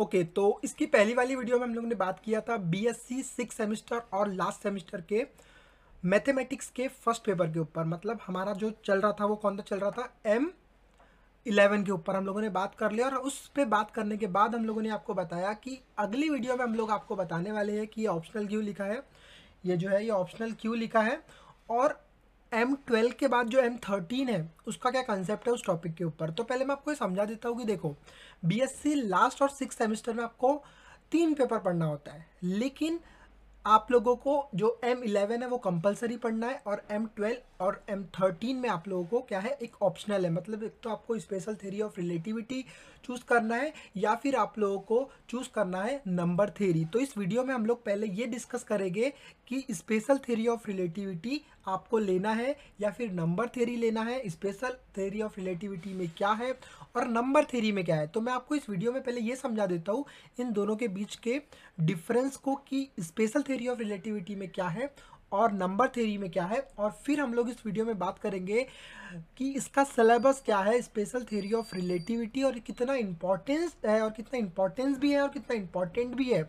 okay तो इसकी पहली वाली वीडियो में हम लोगों ने बात किया था बीएससी सिक्स सेमिस्टर और लास्ट सेमिस्टर के मैथमेटिक्स के फर्स्ट पेपर के ऊपर मतलब हमारा जो चल रहा था वो कौन सा चल रहा था एम इलेवन के ऊपर हम लोगों ने बात कर लिया और उस पर बात करने के बाद हम लोगों ने आपको बताया कि अगली वीडियो में हम लोग आपको बताने वाले हैं कि ये ऑप्शनल क्यों लिखा है ये जो है ये ऑप्शनल क्यों लिखा है और एम ट्वेल्व के बाद जो एम थर्टीन है उसका क्या कंसेप्ट है उस टॉपिक के ऊपर तो पहले मैं आपको ये समझा देता हूँ कि देखो बीएससी लास्ट और सिक्स सेमेस्टर में आपको तीन पेपर पढ़ना होता है लेकिन आप लोगों को जो एम इलेवन है वो कंपलसरी पढ़ना है और एम ट्वेल्व और एम थर्टीन में आप लोगों को क्या है एक ऑप्शनल है मतलब एक तो आपको special theory of relativity choose करना है या फिर आप लोगों को चूज़ करना है नंबर थेरी तो इस वीडियो में हम लोग पहले ये डिस्कस करेंगे कि स्पेशल थेरी ऑफ रिलेटिविटी आपको लेना है या फिर नंबर थ्योरी लेना है स्पेशल थ्योरी ऑफ रिलेटिविटी में क्या है और नंबर थ्योरी में क्या है तो मैं आपको इस वीडियो में पहले ये समझा देता हूँ इन दोनों के बीच के डिफरेंस को कि स्पेशल थ्योरी ऑफ रिलेटिविटी में क्या है और नंबर थ्योरी में क्या है और फिर हम लोग इस वीडियो में बात करेंगे कि इसका सिलेबस क्या है स्पेशल थ्योरी ऑफ रिलेटिविटी और कितना इम्पोर्टेंस है और कितना इम्पोर्टेंस भी है और कितना इम्पोर्टेंट भी है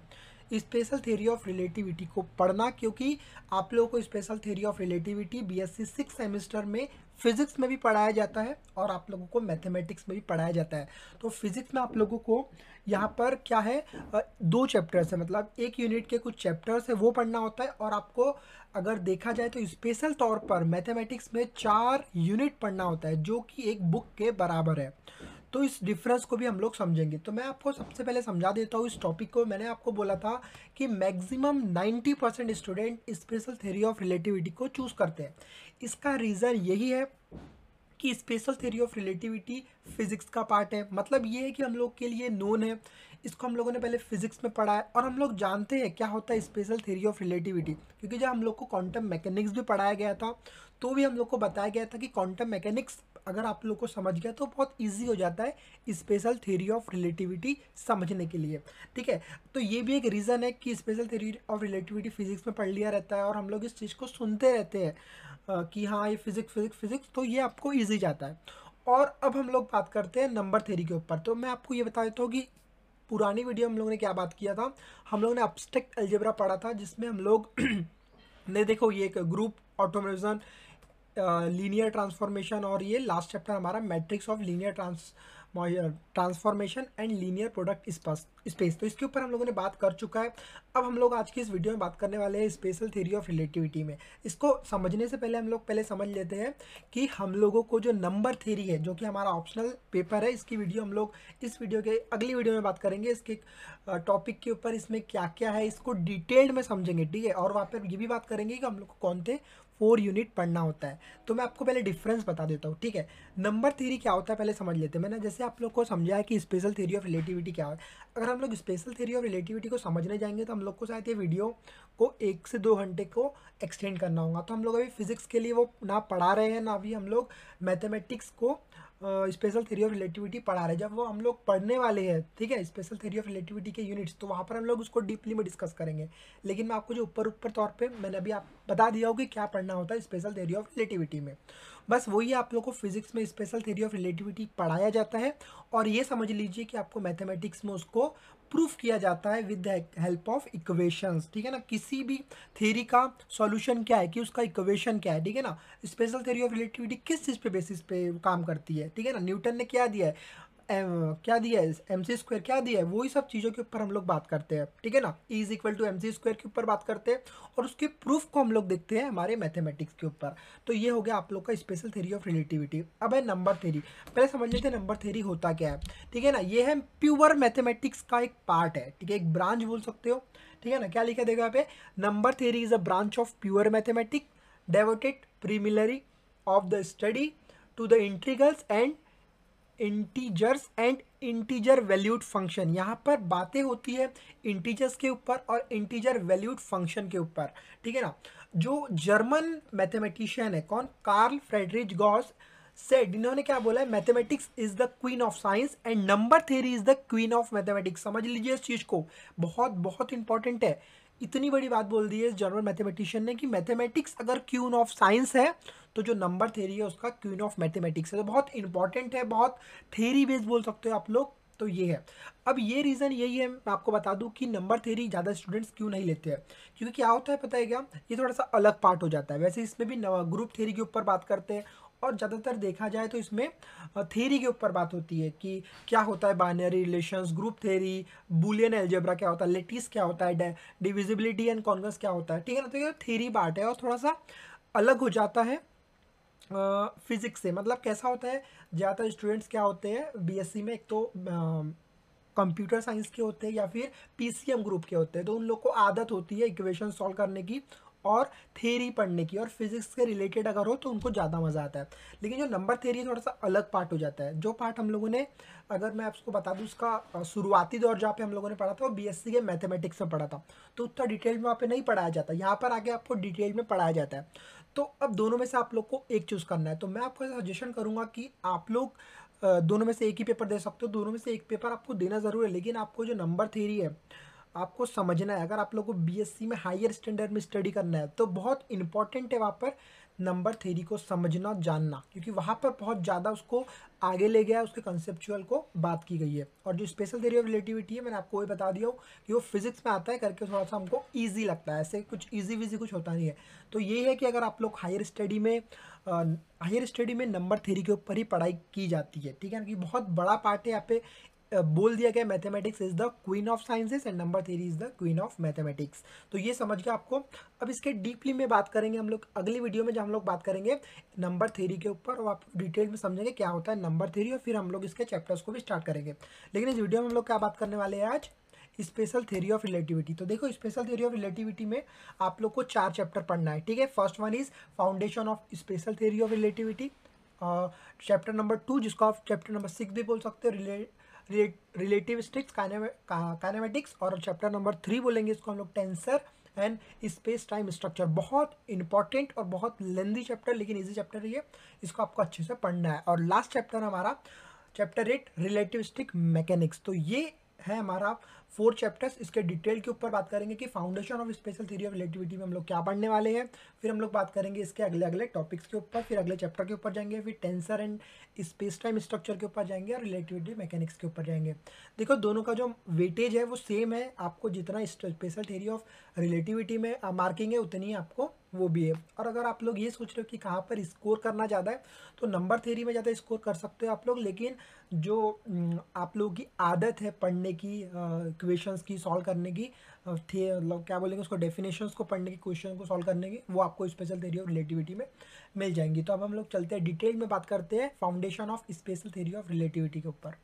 स्पेशल थ्योरी ऑफ रिलेटिविटी को पढ़ना क्योंकि आप लोगों को special theory of relativity BSc six semester में फिजिक्स में भी पढ़ाया जाता है और आप लोगों को मैथमेटिक्स में भी पढ़ाया जाता है तो फिजिक्स में आप लोगों को यहाँ पर क्या है दो चैप्टर्स है मतलब एक यूनिट के कुछ चैप्टर्स है वो पढ़ना होता है और आपको अगर देखा जाए तो स्पेशल तौर पर मैथमेटिक्स में चार यूनिट पढ़ना होता है जो कि एक बुक के बराबर है तो इस डिफरेंस को भी हम लोग समझेंगे तो मैं आपको सबसे पहले समझा देता हूँ इस टॉपिक को मैंने आपको बोला था कि maximum 90 percent student special theory of relativity को चूज़ करते हैं इसका रीज़न यही है कि special theory of relativity physics का पार्ट है मतलब ये है कि हम लोग के लिए नोन है इसको हम लोगों ने पहले फिजिक्स में पढ़ा है और हम लोग जानते हैं क्या होता है स्पेशल थ्योरी ऑफ रिलेटिविटी क्योंकि जब हम लोग को क्वांटम मैकेनिक्स भी पढ़ाया गया था तो भी हम लोग को बताया गया था कि क्वांटम मैकेनिक्स अगर आप लोग को समझ गया तो बहुत ईजी हो जाता है स्पेशल थ्योरी ऑफ रिलेटिविटी समझने के लिए ठीक है तो ये भी एक रीज़न है कि special theory of relativity physics में पढ़ लिया रहता है और हम लोग इस चीज़ को सुनते रहते हैं कि हाँ ये फिज़िक्स फिज़िक्स फिज़िक्स तो ये आपको ईजी जाता है और अब हम लोग बात करते हैं नंबर थेरी के ऊपर तो मैं आपको ये बता देता हूँ कि पुरानी वीडियो हम लोगों ने क्या बात किया था हम लोगों ने अपस्टेक्ट अल्जेबरा पढ़ा था जिसमें हम लोग ने देखो ये एक ग्रुप ऑटोमेशन लीनियर ट्रांसफॉर्मेशन और ये लास्ट चैप्टर हमारा matrix of linear trans transformation and linear product space तो इसके ऊपर हम लोगों ने बात कर चुका है अब हम लोग आज की इस वीडियो में बात करने वाले हैं स्पेशल थ्योरी ऑफ रिलेटिविटी में इसको समझने से पहले हम लोग पहले समझ लेते हैं कि हम लोगों को जो नंबर थ्योरी है जो कि हमारा ऑप्शनल पेपर है इसकी वीडियो हम लोग इस वीडियो के अगली वीडियो में बात करेंगे इसके टॉपिक के ऊपर इसमें क्या क्या है इसको डिटेल्ड में समझेंगे ठीक है और वहाँ पर ये भी बात करेंगे कि हम लोग को कौन थे फोर यूनिट पढ़ना होता है तो मैं आपको पहले डिफरेंस बता देता हूँ ठीक है नंबर थ्योरी क्या होता है पहले समझ लेते हैं मैंने जैसे आप लोग को समझाया कि स्पेशल थ्योरी ऑफ रिलेटिविटी क्या है अगर हम लोग स्पेशल थ्योरी ऑफ रिलेटिविटी को समझने जाएंगे तो हम लोग को शायद ये वीडियो को एक से दो घंटे को एक्सटेंड करना होगा तो हम लोग अभी फिजिक्स के लिए वो ना पढ़ा रहे हैं ना अभी हम लोग मैथेमेटिक्स को स्पेशल थ्योरी ऑफ रिलेटिविटी पढ़ा रहे जब वो हम लोग पढ़ने वाले हैं ठीक है स्पेशल थ्योरी ऑफ रिलेटिविटी के यूनिट्स तो वहाँ पर हम लोग उसको डीपली में डिस्कस करेंगे लेकिन मैं आपको जो ऊपर ऊपर तौर पे मैंने अभी आप बता दिया हो कि क्या पढ़ना होता है स्पेशल थ्योरी ऑफ रिलेटिविटी में बस वही आप लोग को फिजिक्स में स्पेशल थ्योरी ऑफ रिलेटिविटी पढ़ाया जाता है और ये समझ लीजिए कि आपको मैथमेटिक्स में उसको प्रूफ किया जाता है विद हेल्प ऑफ इक्वेशंस ठीक है ना किसी भी थेरी का सॉल्यूशन क्या है कि उसका इक्वेशन क्या है ठीक है ना स्पेशल थेरी ऑफ रिलेटिविटी किस चीज़ पे बेसिस पे काम करती है ठीक है ना न्यूटन ने क्या दिया है क्या दिया है एम सी स्क्वायर क्या दिया है वही सब चीज़ों के ऊपर हम लोग बात करते हैं ठीक है ना E is equal to M C square के ऊपर बात करते हैं और उसके प्रूफ को हम लोग देखते हैं हमारे मैथमेटिक्स के ऊपर तो ये हो गया आप लोग का स्पेशल थेरी ऑफ रिलेटिविटी अब है नंबर थेरी पहले समझ लेते हैं नंबर थेरी होता क्या है ठीक है ना ये है प्योर मैथमेटिक्स का एक पार्ट है ठीक है एक ब्रांच बोल सकते हो ठीक है ना क्या लिखा देगा यहाँ पे number theory is a branch of pure mathematics devoted primarily of the study to the integrals and integers and integer valued function यहाँ पर बातें होती है इंटीजर्स के ऊपर और इंटीजर वैल्यूड फंक्शन के ऊपर ठीक है ना जो जर्मन मैथमेटिशियन है कौन कार्ल फ्रेडरिच गॉस सेड इन्होंने क्या बोला है mathematics is the queen of science and number theory is the queen of mathematics समझ लीजिए इस चीज़ को बहुत बहुत इंपॉर्टेंट है इतनी बड़ी बात बोल दी है इस जर्मन मैथमेटिशियन ने कि मैथमेटिक्स अगर क्यून ऑफ साइंस है तो जो नंबर थेरी है उसका क्यून ऑफ मैथमेटिक्स है तो बहुत इंपॉर्टेंट है बहुत थेरी बेस्ड बोल सकते हो आप लोग तो ये है अब ये रीज़न यही है मैं आपको बता दूं कि नंबर थेरी ज़्यादा स्टूडेंट्स क्यों नहीं लेते हैं क्योंकि क्या होता है पता है क्या ये थोड़ा सा अलग पार्ट हो जाता है वैसे इसमें भी ग्रुप थेरी के ऊपर बात करते हैं और ज़्यादातर देखा जाए तो इसमें थेरी के ऊपर बात होती है कि क्या होता है binary relations group theory boolean algebra क्या होता है लेटिस क्या होता है डिविजिबिलिटी एंड कॉन्वेंस क्या होता है ठीक है ना तो ये थेरी बाट है और थोड़ा सा अलग हो जाता है फिज़िक्स से मतलब कैसा होता है ज़्यादातर स्टूडेंट्स क्या होते हैं बी में एक तो कंप्यूटर साइंस के होते हैं या फिर पी ग्रुप के होते हैं तो उन लोग को आदत होती है इक्वेशन सॉल्व करने की और थेरी पढ़ने की और फिजिक्स के रिलेटेड अगर हो तो उनको ज़्यादा मज़ा आता है लेकिन जो नंबर थेरी थोड़ा सा अलग पार्ट हो जाता है जो पार्ट हम लोगों ने अगर मैं आपको बता दूँ उसका शुरुआती दौर जहाँ पे हम लोगों ने पढ़ा था वो बीएससी के मैथमेटिक्स में पढ़ा था तो उतना डिटेल में वहाँ पर नहीं पढ़ाया जाता यहाँ पर आगे आपको डिटेल में पढ़ाया जाता है तो अब दोनों में से आप लोग को एक चूज़ करना है तो मैं आपको सजेशन करूँगा कि आप लोग दोनों में से एक ही पेपर दे सकते हो दोनों में से एक पेपर आपको देना ज़रूर है लेकिन आपको जो नंबर थेरी है आपको समझना है अगर आप लोग को बीएससी में हायर स्टैंडर्ड में स्टडी करना है तो बहुत इंपॉर्टेंट है वहाँ पर नंबर थेरी को समझना जानना क्योंकि वहाँ पर बहुत ज़्यादा उसको आगे ले गया है उसके कंसेप्चुअल को बात की गई है और जो स्पेशल थेरी ऑफ रिलेटिविटी है मैंने आपको ये बता दिया हूँ कि वो फिजिक्स में आता है करके थोड़ा सा हमको ईजी लगता है ऐसे कुछ ईजी वीजी कुछ होता नहीं है तो यही है कि अगर आप लोग हायर स्टडी में हायर स्टडी में नंबर थेरी के ऊपर ही पढ़ाई की जाती है ठीक है ना कि बहुत बड़ा पार्ट है यहाँ पे बोल दिया गया mathematics is the queen of sciences and number three is the queen of mathematics तो ये समझ गया आपको अब इसके डीपली में बात करेंगे हम लोग अगली वीडियो में जब हम लोग बात करेंगे नंबर थ्री के ऊपर और आप डिटेल में समझेंगे क्या होता है नंबर थ्री और फिर हम लोग इसके चैप्टर्स को भी स्टार्ट करेंगे लेकिन इस वीडियो में हम लोग क्या बात करने वाले हैं आज स्पेशल थ्योरी ऑफ रिलेटिविटी तो देखो स्पेशल थ्योरी ऑफ रिलेटिविटी में आप लोग को चार चैप्टर पढ़ना है ठीक है first one is foundation of special theory of relativity chapter number two जिसको आप चैप्टर नंबर सिक्स भी बोल सकते हो रिले रिलेटिविस्टिक्स कानेमेटिक्स और चैप्टर नंबर थ्री बोलेंगे इसको हम लोग tensor and space time structure बहुत इंपॉर्टेंट और बहुत लेंदी चैप्टर लेकिन इजी चैप्टर ये इसको आपको अच्छे से पढ़ना है और लास्ट चैप्टर हमारा चैप्टर एट रिलेटिविस्टिक मैकेनिक्स तो ये है हमारा फोर चैप्टर्स इसके डिटेल के ऊपर बात करेंगे कि foundation of special theory of relativity में हम लोग क्या पढ़ने वाले हैं फिर हम लोग बात करेंगे इसके अगले अगले टॉपिक्स के ऊपर फिर अगले चैप्टर के ऊपर जाएंगे फिर tensor and space time structure के ऊपर जाएंगे और रिलेटिविटी मैकेनिक्स के ऊपर जाएंगे देखो दोनों का जो वेटेज है वो सेम है आपको जितना स्पेशल थ्योरी ऑफ रिलेटिविटी में मार्किंग है उतनी आपको वो भी है और अगर आप लोग ये सोच रहे हो कि कहाँ पर स्कोर करना ज़्यादा है तो नंबर थेरी में ज़्यादा स्कोर कर सकते हो आप लोग लेकिन जो आप लोगों की आदत है पढ़ने की क्वेश्चंस की सॉल्व करने की थे मतलब क्या बोलेंगे उसको डेफिनेशंस को पढ़ने की क्वेश्चन को सॉल्व करने की वो आपको स्पेशल थेरी ऑफ रिलेटिविटी में मिल जाएंगी तो अब हम लोग चलते हैं डिटेल में बात करते हैं foundation of special theory of relativity के ऊपर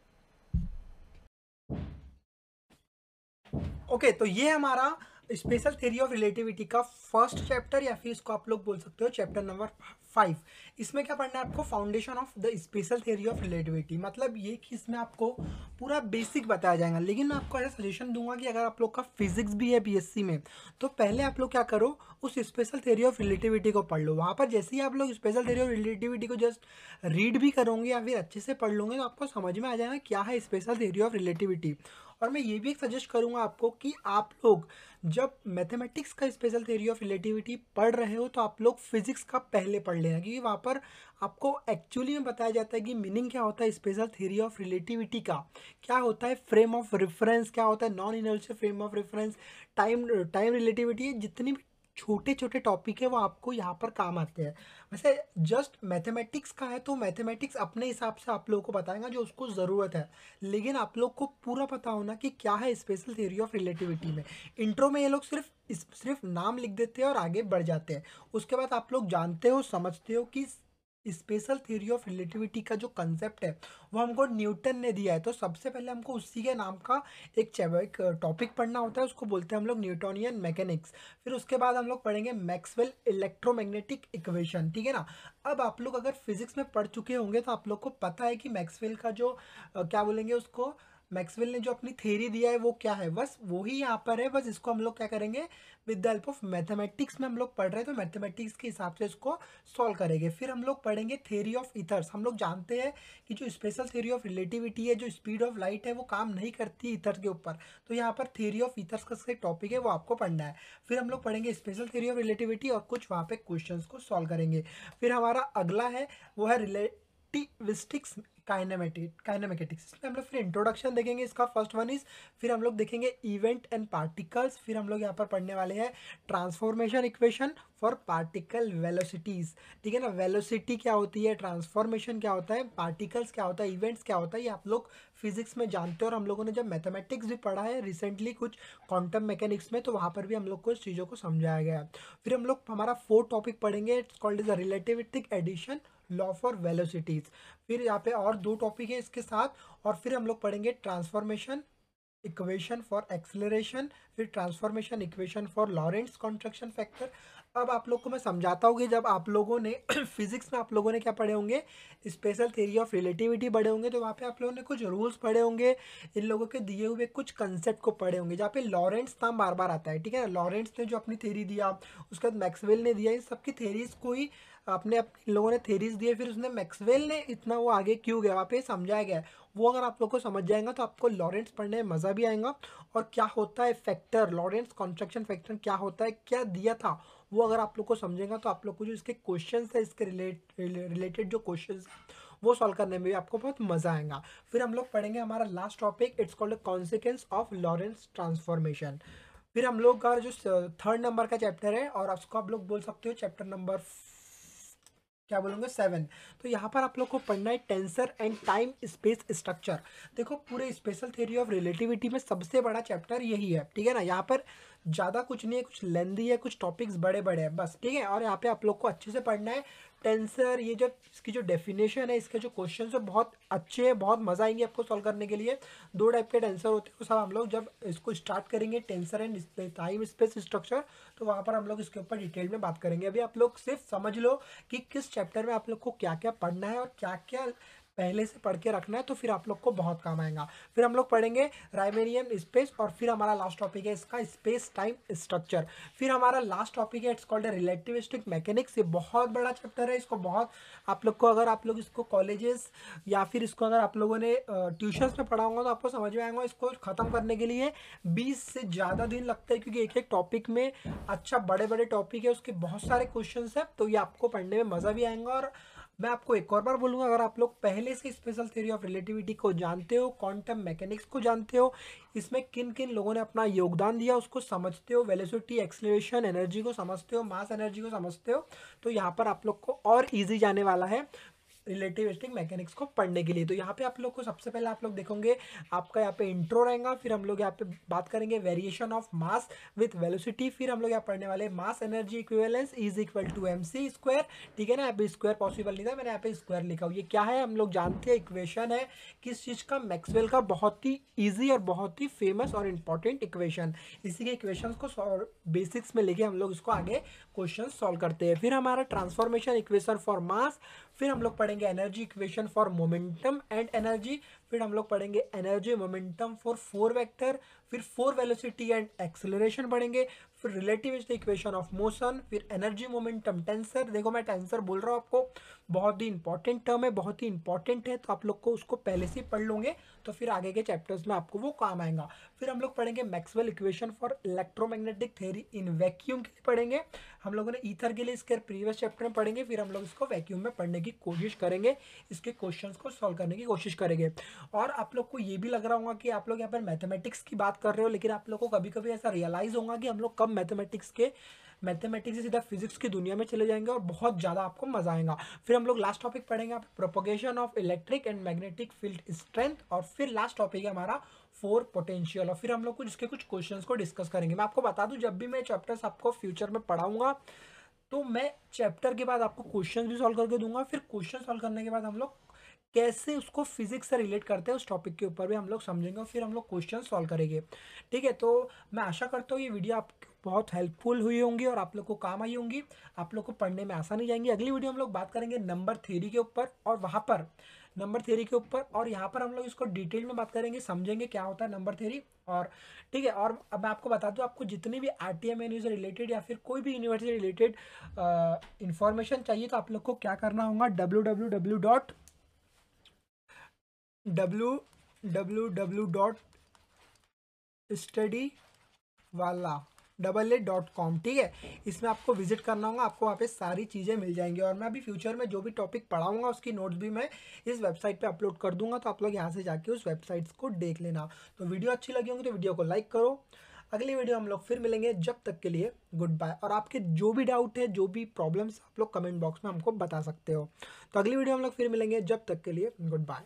ओके okay, तो ये हमारा स्पेशल थ्योरी ऑफ रिलेटिविटी का फर्स्ट चैप्टर या फिर इसको आप लोग बोल सकते हो चैप्टर नंबर फाइव इसमें क्या पढ़ना है आपको foundation of the special theory of relativity मतलब ये कि इसमें आपको पूरा बेसिक बताया जाएगा लेकिन मैं आपको ऐसा सजेशन दूंगा कि अगर आप लोग का फिजिक्स भी है बीएससी में तो पहले आप लोग क्या करो उस स्पेशल थ्योरी ऑफ रिलेटिविटी को पढ़ लो वहाँ पर जैसे ही आप लोग स्पेशल थ्योरी ऑफ रिलेटिविटी को जस्ट रीड भी करोगे या फिर अच्छे से पढ़ लोगे तो आपको समझ में आ जाएगा क्या है स्पेशल थ्योरी ऑफ रिलेटिविटी और मैं ये भी एक सजेस्ट करूँगा आपको कि आप लोग जब मैथमेटिक्स का स्पेशल थ्योरी ऑफ रिलेटिविटी पढ़ रहे हो तो आप लोग फिजिक्स का पहले पढ़ लेना क्योंकि वहाँ पर आपको एक्चुअली में बताया जाता है कि मीनिंग क्या होता है स्पेशल थ्योरी ऑफ रिलेटिविटी का क्या होता है फ्रेम ऑफ रेफरेंस क्या होता है non inertial frame of reference time time relativity जितनी भी छोटे छोटे टॉपिक है वो आपको यहाँ पर काम आते हैं वैसे जस्ट मैथमेटिक्स का है तो मैथमेटिक्स अपने हिसाब से आप लोगों को बताएगा जो उसको ज़रूरत है लेकिन आप लोग को पूरा पता होना कि क्या है स्पेशल थियोरी ऑफ रिलेटिविटी में इंट्रो में ये लोग सिर्फ इस सिर्फ नाम लिख देते हैं और आगे बढ़ जाते हैं उसके बाद आप लोग जानते हो समझते हो कि स्पेशल थ्योरी ऑफ रिलेटिविटी का जो कंसेप्ट है वो हमको न्यूटन ने दिया है तो सबसे पहले हमको उसी के नाम का एक एक टॉपिक पढ़ना होता है उसको बोलते हैं हम लोग न्यूटोनियन मैकेनिक्स फिर उसके बाद हम लोग पढ़ेंगे मैक्सवेल इलेक्ट्रोमैग्नेटिक इक्वेशन ठीक है ना अब आप लोग अगर फिजिक्स में पढ़ चुके होंगे तो आप लोग को पता है कि मैक्सवेल का जो क्या बोलेंगे उसको मैक्सवेल ने जो अपनी थेरी दिया है वो क्या है बस वो ही यहाँ पर है बस इसको हम लोग क्या करेंगे with the help of mathematics में हम लोग पढ़ रहे हैं तो मैथमेटिक्स के हिसाब से इसको सॉल्व करेंगे फिर हम लोग पढ़ेंगे थेरी ऑफ इथर्स हम लोग जानते हैं कि जो स्पेशल थेरी ऑफ रिलेटिविटी है जो स्पीड ऑफ लाइट है वो काम नहीं करती इथर्स के ऊपर तो यहाँ पर थेरी ऑफ इथर्स का टॉपिक है वो आपको पढ़ना है फिर हम लोग पढ़ेंगे स्पेशल थेरी ऑफ रिलेटिविटी और कुछ वहाँ पे क्वेश्चन को सॉल्व करेंगे फिर हमारा अगला है वो है रिलेटिविस्टिक्स काइनामेटिक इसमें हम लोग फिर इंट्रोडक्शन देखेंगे इसका फर्स्ट वन इज फिर हम लोग देखेंगे इवेंट एंड पार्टिकल्स फिर हम लोग यहाँ पर पढ़ने वाले हैं transformation equation for particle velocities ठीक है ना वेलोसिटी क्या होती है ट्रांसफॉर्मेशन क्या होता है पार्टिकल्स क्या होता है इवेंट्स क्या होता है ये आप लोग फिजिक्स में जानते हो और हम लोगों ने जब मैथमेटिक्स भी पढ़ा है रिसेंटली कुछ क्वांटम मैकेनिक्स में तो वहाँ पर भी हम लोग को इस चीज़ों को समझाया गया फिर हम लोग हमारा फोर्थ टॉपिक पढ़ेंगे it's called is a relativistic addition law for velocities फिर यहाँ पे और दो टॉपिक है इसके साथ और फिर हम लोग पढ़ेंगे ट्रांसफॉर्मेशन इक्वेशन फॉर एक्सलरेशन फिर transformation equation for Lorentz contraction factor अब आप लोग को मैं समझाता हूँ कि जब आप लोगों ने फिजिक्स में आप लोगों ने क्या पढ़े होंगे स्पेशल थेरी ऑफ रिलेटिविटी पढ़े होंगे तो वहाँ पे आप लोगों ने कुछ रूल्स पढ़े होंगे इन लोगों के दिए हुए कुछ कंसेप्ट को पढ़े होंगे जहाँ पे लॉरेंट्स नाम बार बार आता है ठीक है ना लॉरेंट्स ने जो अपनी थेरी दिया उसके बाद मैक्सवेल ने दिया इन सबकी थेरीज को ही आपने अपने लोगों ने थेरीज दिए फिर उसने मैक्सवेल ने इतना वो आगे क्यों गया वहाँ पे समझाया गया वो अगर आप लोग को समझ जाएगा तो आपको लॉरेंस पढ़ने में मज़ा भी आएगा और क्या होता है फैक्टर लॉरेंस कॉन्स्ट्रक्शन फैक्टर क्या होता है क्या दिया था वो अगर आप लोग को समझेगा तो आप लोग को जो इसके क्वेश्चन है इसके रिलेट रिलेटेड जो क्वेश्चन वो सॉल्व करने में भी आपको बहुत मज़ा आएगा फिर हम लोग पढ़ेंगे हमारा last topic it's called consequence of Lorentz transformation फिर हम लोग का जो थर्ड नंबर का चैप्टर है और उसको आप लोग बोल सकते हो चैप्टर नंबर क्या बोलूँगा सेवन तो यहाँ पर आप लोग को पढ़ना है tensor and time space structure देखो पूरे स्पेशल थ्योरी ऑफ रिलेटिविटी में सबसे बड़ा चैप्टर यही है ठीक है ना यहाँ पर ज़्यादा कुछ नहीं है कुछ लेंदी है कुछ टॉपिक्स बड़े बड़े हैं बस ठीक है और यहाँ पे आप लोग को अच्छे से पढ़ना है टेंसर ये जो इसकी जो डेफिनेशन है इसके जो क्वेश्चन है बहुत अच्छे हैं बहुत मज़ा आएंगे आपको सॉल्व करने के लिए दो टाइप के टेंसर होते हैं तो सब हम लोग जब इसको स्टार्ट करेंगे tensor and time space structure तो वहाँ पर हम लोग इसके ऊपर डिटेल में बात करेंगे अभी आप लोग सिर्फ समझ लो कि किस चैप्टर में आप लोग को क्या क्या पढ़ना है और क्या क्या पहले से पढ़ के रखना है तो फिर आप लोग को बहुत काम आएगा फिर हम लोग पढ़ेंगे राइमेरियम स्पेस और फिर हमारा लास्ट टॉपिक है इसका स्पेस टाइम स्ट्रक्चर फिर हमारा लास्ट टॉपिक है इट्स कॉल्ड रिलेटिविस्टिक मैकेनिक्स ये बहुत बड़ा चैप्टर है इसको बहुत आप लोग को अगर आप लोग इसको कॉलेजेस या फिर इसको अगर आप लोगों ने ट्यूशन्स में पढ़ा होगा तो आपको समझ में आएगा इसको ख़त्म करने के लिए बीस से ज़्यादा दिन लगता है क्योंकि एक एक टॉपिक में अच्छा बड़े बड़े टॉपिक है उसके बहुत सारे क्वेश्चन हैं तो ये आपको पढ़ने में मज़ा भी आएगा और मैं आपको एक और बार बोलूँगा अगर आप लोग पहले से स्पेशल थ्योरी ऑफ रिलेटिविटी को जानते हो क्वांटम मैकेनिक्स को जानते हो इसमें किन किन लोगों ने अपना योगदान दिया उसको समझते हो वेलोसिटी एक्सलेशन एनर्जी को समझते हो मास एनर्जी को समझते हो तो यहाँ पर आप लोग को और ईजी जाने वाला है रिलेटिविस्टिक मैकेनिक्स को पढ़ने के लिए तो यहाँ पे आप लोग को सबसे पहले आप लोग देखोगे आपका यहाँ पे इंट्रो रहेगा फिर हम लोग यहाँ पे बात करेंगे variation of mass with velocity फिर हम लोग यहाँ पढ़ने वाले mass energy equivalence is equal to M C square ठीक है ना यहाँ पे स्क्वायर पॉसिबल नहीं था मैंने यहाँ पे स्क्वायर लिखा हुआ ये क्या है हम लोग जानते हैं इक्वेशन है किस चीज़ का मैक्सवेल का बहुत ही ईजी और बहुत ही फेमस और इंपॉर्टेंट इक्वेशन इसी के इक्वेशन को बेसिक्स में लेके हम लोग इसको आगे क्वेश्चन सॉल्व करते हैं फिर हमारा ट्रांसफॉर्मेशन इक्वेशन फॉर मास फिर हम लोग पढ़ेंगे energy equation for momentum and energy फिर हम लोग पढ़ेंगे energy momentum for four vector फिर फोर वेलोसिटी एंड एक्सेलरेशन पढ़ेंगे फिर relative is the equation of motion फिर एनर्जी मोमेंटम टेंसर देखो मैं टेंसर बोल रहा हूँ आपको बहुत ही इंपॉर्टेंट टर्म है बहुत ही इंपॉर्टेंट है तो आप लोग को उसको पहले से पढ़ लूंगे तो फिर आगे के चैप्टर्स में आपको वो काम आएगा फिर हम लोग पढ़ेंगे Maxwell equation for electromagnetic theory in vacuum के लिए पढ़ेंगे हम लोगों ने ईथर के लिए इसके प्रीवियस चैप्टर में पढ़ेंगे फिर हम लोग इसको वैक्यूम में पढ़ने की कोशिश करेंगे इसके क्वेश्चन को सॉल्व करने की कोशिश करेंगे और आप लोग को ये भी लग रहा होगा कि आप लोग यहाँ पर मैथमेटिक्स की बात कर रहे हो लेकिन आप लोग को कभी कभी ऐसा रियलाइज़ होगा कि हम लोग कब मैथमेटिक्स के मैथमेटिक्स से सीधा फिजिक्स की दुनिया में चले जाएंगे और बहुत ज़्यादा आपको मजा आएगा फिर हम लोग लास्ट टॉपिक पढ़ेंगे आप propagation of electric and magnetic field strength और फिर लास्ट टॉपिक है हमारा फोर पोटेंशियल और फिर हम लोग कुछ इसके कुछ क्वेश्चंस को डिस्कस करेंगे मैं आपको बता दूं जब भी मैं चैप्टर्स आपको फ्यूचर में पढ़ाऊंगा तो मैं चैप्टर के बाद आपको क्वेश्चन भी सॉल्व करके दूंगा फिर क्वेश्चन सॉल्व करने के बाद हम लोग कैसे उसको फिजिक्स से रिलेट करते हैं उस टॉपिक के ऊपर भी हम लोग समझेंगे और फिर हम लोग क्वेश्चन सॉल्व करेंगे ठीक है तो मैं आशा करता हूँ ये वीडियो आपको बहुत हेल्पफुल हुई होंगी और आप लोग को काम आई होंगी आप लोग को पढ़ने में आसानी जाएंगी अगली वीडियो हम लोग बात करेंगे नंबर थ्योरी के ऊपर और वहाँ पर नंबर थ्योरी के ऊपर और यहाँ पर हम लोग इसको डिटेल में बात करेंगे समझेंगे क्या होता है नंबर थ्योरी और ठीक है और अब मैं आपको बता दूँ आपको जितनी भी आर टी एम एन से रिलेटेड या फिर कोई भी यूनिवर्सिटी रिलेटेड इन्फॉर्मेशन चाहिए तो आप लोग को क्या करना होगा W W W dot W W W dot study वाला डबल ए डॉट कॉम ठीक है इसमें आपको विजिट करना होगा आपको वहाँ पे सारी चीज़ें मिल जाएंगी और मैं अभी फ्यूचर में जो भी टॉपिक पढ़ाऊंगा उसकी नोट्स भी मैं इस वेबसाइट पे अपलोड कर दूंगा तो आप लोग यहाँ से जाके उस वेबसाइट्स को देख लेना तो वीडियो अच्छी लगी होंगी तो वीडियो को लाइक करो अगली वीडियो हम लोग फिर मिलेंगे जब तक के लिए गुड बाय और आपके जो भी डाउट है जो भी प्रॉब्लम्स आप लोग कमेंट बॉक्स में हमको बता सकते हो तो अगली वीडियो हम लोग फिर मिलेंगे जब तक के लिए गुड बाय